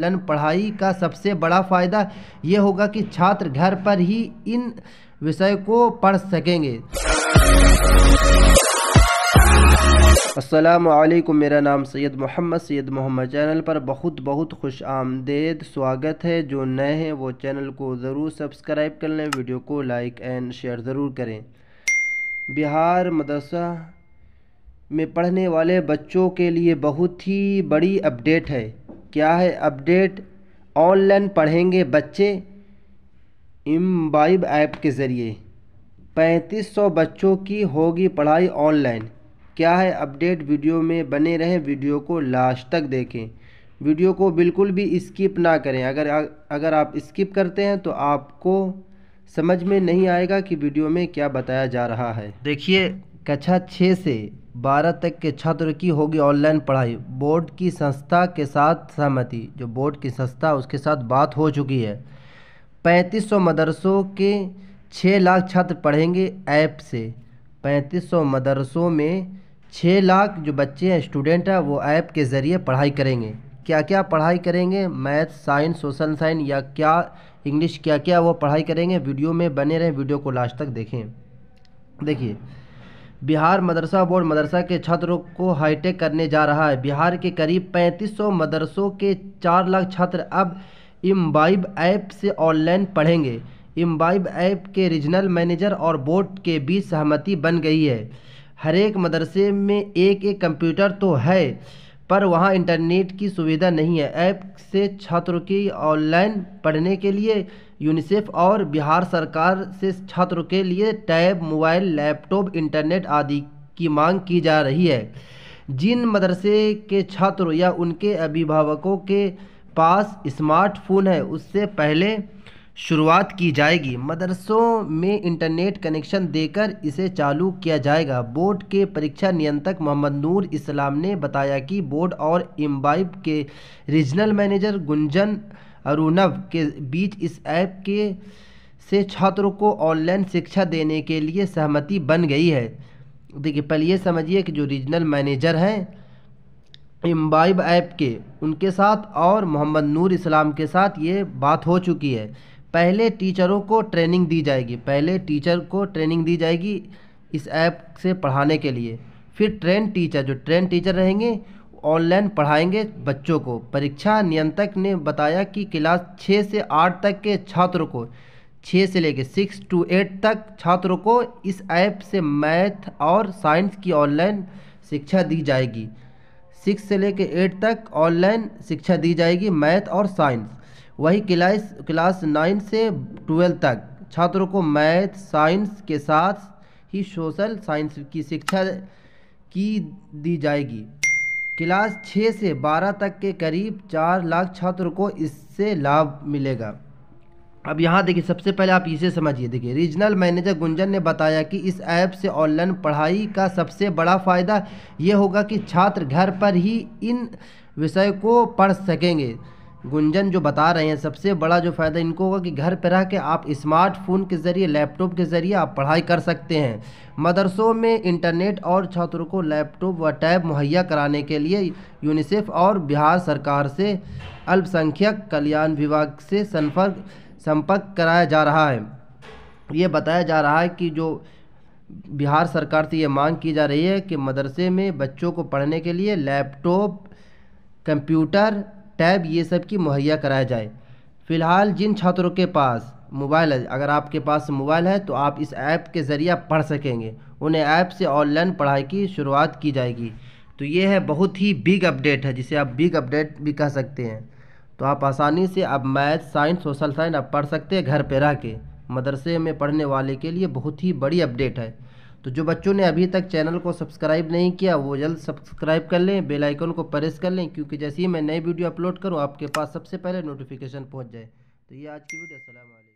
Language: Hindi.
ऑनलाइन पढ़ाई का सबसे बड़ा फ़ायदा ये होगा कि छात्र घर पर ही इन विषय को पढ़ सकेंगे असलकुम मेरा नाम सैयद मोहम्मद सैयद मोहम्मद चैनल पर बहुत बहुत खुश आमदेद स्वागत है जो नए हैं वो चैनल को ज़रूर सब्सक्राइब कर लें वीडियो को लाइक एंड शेयर ज़रूर करें बिहार मदरसा में पढ़ने वाले बच्चों के लिए बहुत ही बड़ी अपडेट है क्या है अपडेट ऑनलाइन पढ़ेंगे बच्चे इम्बाइब ऐप के ज़रिए पैंतीस सौ बच्चों की होगी पढ़ाई ऑनलाइन क्या है अपडेट वीडियो में बने रहें वीडियो को लास्ट तक देखें वीडियो को बिल्कुल भी स्किप ना करें अगर अगर आप स्किप करते हैं तो आपको समझ में नहीं आएगा कि वीडियो में क्या बताया जा रहा है देखिए कक्षा छः से बारह तक के छात्र की होगी ऑनलाइन पढ़ाई बोर्ड की संस्था के साथ सहमति जो बोर्ड की संस्था उसके साथ बात हो चुकी है पैंतीस सौ मदरसों के छः लाख छात्र पढ़ेंगे ऐप से पैंतीस सौ मदरसों में छः लाख जो बच्चे हैं स्टूडेंट हैं वो ऐप के ज़रिए पढ़ाई करेंगे क्या क्या पढ़ाई करेंगे मैथ साइंस सोशल साइंस या क्या इंग्लिश क्या क्या वो पढ़ाई करेंगे वीडियो में बने रहें वीडियो को लास्ट तक देखें देखिए बिहार मदरसा बोर्ड मदरसा के छात्रों को हाईटेक करने जा रहा है बिहार के करीब 3500 मदरसों के चार लाख छात्र अब इम्बाइब ऐप से ऑनलाइन पढ़ेंगे इम्बाइब ऐप के रीजनल मैनेजर और बोर्ड के बीच सहमति बन गई है हर एक मदरसे में एक एक कंप्यूटर तो है पर वहाँ इंटरनेट की सुविधा नहीं है ऐप से छात्रों की ऑनलाइन पढ़ने के लिए यूनिसेफ और बिहार सरकार से छात्रों के लिए टैब मोबाइल लैपटॉप इंटरनेट आदि की मांग की जा रही है जिन मदरसे के छात्रों या उनके अभिभावकों के पास स्मार्टफोन है उससे पहले शुरुआत की जाएगी मदरसों में इंटरनेट कनेक्शन देकर इसे चालू किया जाएगा बोर्ड के परीक्षा नियंत्रक मोहम्मद नूर इस्लाम ने बताया कि बोर्ड और इम्बाइब के रीजनल मैनेजर गुंजन अरुणव के बीच इस ऐप के से छात्रों को ऑनलाइन शिक्षा देने के लिए सहमति बन गई है देखिए पहले ये समझिए कि जो रीजनल मैनेजर हैं इम्बाइब ऐप के उनके साथ और मोहम्मद नूर इस्लाम के साथ ये बात हो चुकी है पहले टीचरों को ट्रेनिंग दी जाएगी पहले टीचर को ट्रेनिंग दी जाएगी इस ऐप से पढ़ाने के लिए फिर ट्रेन टीचर जो ट्रेन टीचर रहेंगे ऑनलाइन पढ़ाएंगे बच्चों को परीक्षा नियंत्रक ने बताया कि क्लास छः से आठ तक के छात्रों को छः से लेकर सिक्स टू एट तक छात्रों को इस ऐप से मैथ और साइंस की ऑनलाइन शिक्षा दी जाएगी सिक्स से लेकर एट तक ऑनलाइन शिक्षा दी जाएगी मैथ और साइंस वही क्लास क्लास नाइन से ट्वेल्व तक छात्रों को मैथ साइंस के साथ ही सोशल साइंस की शिक्षा की दी जाएगी क्लास छः से बारह तक के करीब चार लाख छात्रों को इससे लाभ मिलेगा अब यहाँ देखिए सबसे पहले आप इसे समझिए देखिए रीजनल मैनेजर गुंजन ने बताया कि इस ऐप से ऑनलाइन पढ़ाई का सबसे बड़ा फ़ायदा ये होगा कि छात्र घर पर ही इन विषय को पढ़ सकेंगे गुंजन जो बता रहे हैं सबसे बड़ा जो फ़ायदा इनको होगा कि घर पर रह के आप स्मार्टफोन के ज़रिए लैपटॉप के ज़रिए आप पढ़ाई कर सकते हैं मदरसों में इंटरनेट और छात्रों को लैपटॉप व टैब मुहैया कराने के लिए यूनिसेफ और बिहार सरकार से अल्पसंख्यक कल्याण विभाग से संपर्क संपर्क कराया जा रहा है ये बताया जा रहा है कि जो बिहार सरकार से ये मांग की जा रही है कि मदरसे में बच्चों को पढ़ने के लिए लैपटॉप कंप्यूटर टैब ये सब की मुहैया कराया जाए फ़िलहाल जिन छात्रों के पास मोबाइल है अगर आपके पास मोबाइल है तो आप इस ऐप के ज़रिए पढ़ सकेंगे उन्हें ऐप से ऑनलाइन पढ़ाई की शुरुआत की जाएगी तो ये है बहुत ही बिग अपडेट है जिसे आप बिग अपडेट भी कह सकते हैं तो आप आसानी से अब मैथ साइंस सोशल साइंस आप पढ़ सकते हैं घर पर रह के मदरसे में पढ़ने वाले के लिए बहुत ही बड़ी अपडेट है तो जो बच्चों ने अभी तक चैनल को सब्सक्राइब नहीं किया वो जल्द सब्सक्राइब कर लें बेल आइकन को प्रेस कर लें क्योंकि जैसे ही मैं नई वीडियो अपलोड करूँ आपके पास सबसे पहले नोटिफिकेशन पहुँच जाए तो ये आज की वीडियो असल